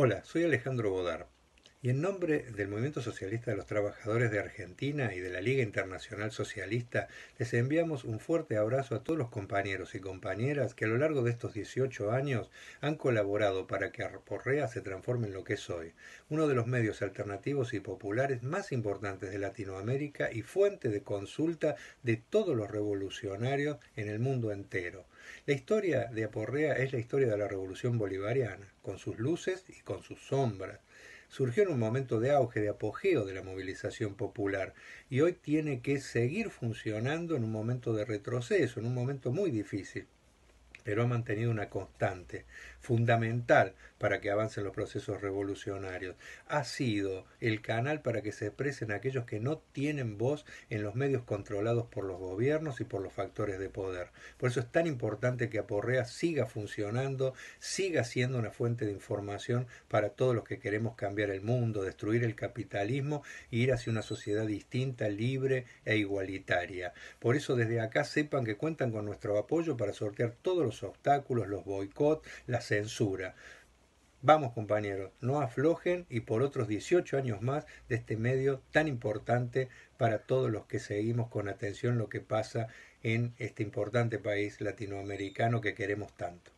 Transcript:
Hola, soy Alejandro Bodar y en nombre del Movimiento Socialista de los Trabajadores de Argentina y de la Liga Internacional Socialista, les enviamos un fuerte abrazo a todos los compañeros y compañeras que a lo largo de estos 18 años han colaborado para que Aporrea se transforme en lo que es hoy, uno de los medios alternativos y populares más importantes de Latinoamérica y fuente de consulta de todos los revolucionarios en el mundo entero. La historia de Aporrea es la historia de la revolución bolivariana, con sus luces y con sus sombras surgió en un momento de auge, de apogeo de la movilización popular y hoy tiene que seguir funcionando en un momento de retroceso, en un momento muy difícil pero ha mantenido una constante fundamental para que avancen los procesos revolucionarios. Ha sido el canal para que se expresen aquellos que no tienen voz en los medios controlados por los gobiernos y por los factores de poder. Por eso es tan importante que Aporrea siga funcionando, siga siendo una fuente de información para todos los que queremos cambiar el mundo, destruir el capitalismo e ir hacia una sociedad distinta, libre e igualitaria. Por eso desde acá sepan que cuentan con nuestro apoyo para sortear todos los obstáculos, los boicots, la censura. Vamos compañeros, no aflojen y por otros 18 años más de este medio tan importante para todos los que seguimos con atención lo que pasa en este importante país latinoamericano que queremos tanto.